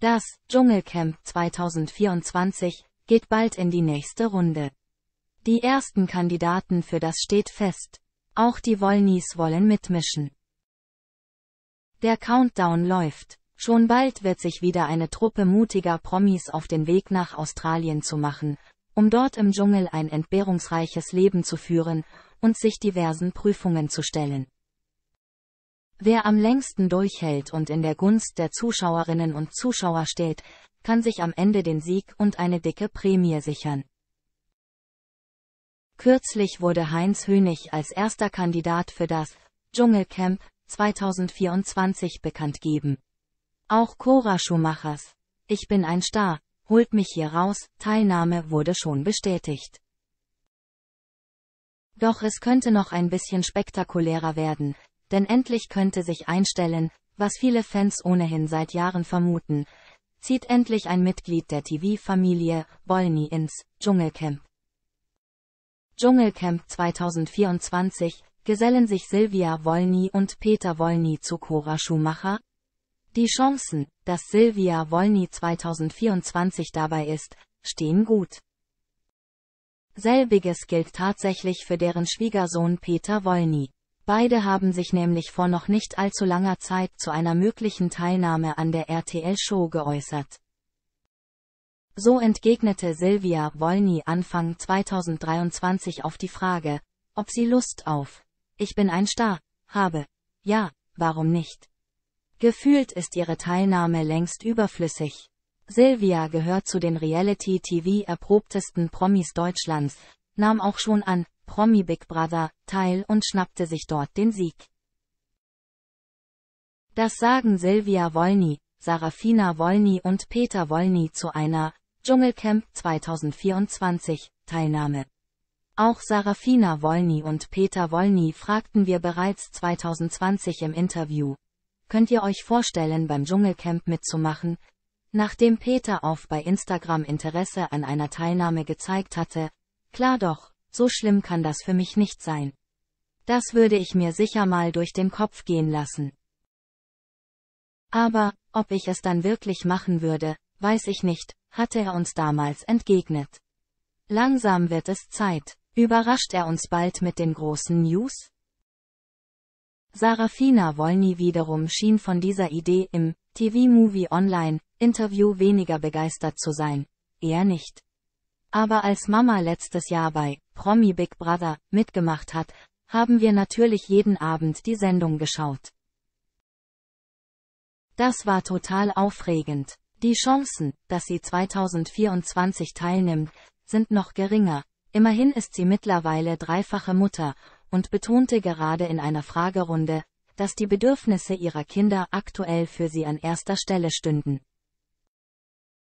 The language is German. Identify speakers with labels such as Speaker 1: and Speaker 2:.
Speaker 1: Das Dschungelcamp 2024 geht bald in die nächste Runde. Die ersten Kandidaten für das steht fest. Auch die Wollnies wollen mitmischen. Der Countdown läuft. Schon bald wird sich wieder eine Truppe mutiger Promis auf den Weg nach Australien zu machen, um dort im Dschungel ein entbehrungsreiches Leben zu führen und sich diversen Prüfungen zu stellen. Wer am längsten durchhält und in der Gunst der Zuschauerinnen und Zuschauer steht, kann sich am Ende den Sieg und eine dicke Prämie sichern. Kürzlich wurde Heinz Hönig als erster Kandidat für das Dschungelcamp 2024 bekannt geben. Auch Cora Schumachers Ich bin ein Star, holt mich hier raus, Teilnahme wurde schon bestätigt. Doch es könnte noch ein bisschen spektakulärer werden, denn endlich könnte sich einstellen, was viele Fans ohnehin seit Jahren vermuten, zieht endlich ein Mitglied der TV-Familie, Bolny ins Dschungelcamp. Dschungelcamp 2024 gesellen sich Silvia Wolny und Peter Wolny zu Cora Schumacher? Die Chancen, dass Silvia Wolny 2024 dabei ist, stehen gut. Selbiges gilt tatsächlich für deren Schwiegersohn Peter Wolny. Beide haben sich nämlich vor noch nicht allzu langer Zeit zu einer möglichen Teilnahme an der RTL-Show geäußert. So entgegnete Silvia Wolny Anfang 2023 auf die Frage, ob sie Lust auf Ich bin ein Star habe. Ja, warum nicht? Gefühlt ist ihre Teilnahme längst überflüssig. Silvia gehört zu den Reality-TV erprobtesten Promis Deutschlands, nahm auch schon an, Promi Big Brother teil und schnappte sich dort den Sieg. Das sagen Silvia Wolny, Sarafina Wolny und Peter Wolny zu einer Dschungelcamp 2024 Teilnahme. Auch Sarafina Wolny und Peter Wolny fragten wir bereits 2020 im Interview. Könnt ihr euch vorstellen, beim Dschungelcamp mitzumachen? Nachdem Peter auf bei Instagram Interesse an einer Teilnahme gezeigt hatte, klar doch, so schlimm kann das für mich nicht sein. Das würde ich mir sicher mal durch den Kopf gehen lassen. Aber, ob ich es dann wirklich machen würde, weiß ich nicht, hatte er uns damals entgegnet. Langsam wird es Zeit. Überrascht er uns bald mit den großen News? Sarafina Wolny wiederum schien von dieser Idee im TV-Movie Online Interview weniger begeistert zu sein. eher nicht. Aber als Mama letztes Jahr bei Promi Big Brother mitgemacht hat, haben wir natürlich jeden Abend die Sendung geschaut. Das war total aufregend. Die Chancen, dass sie 2024 teilnimmt, sind noch geringer. Immerhin ist sie mittlerweile dreifache Mutter und betonte gerade in einer Fragerunde, dass die Bedürfnisse ihrer Kinder aktuell für sie an erster Stelle stünden.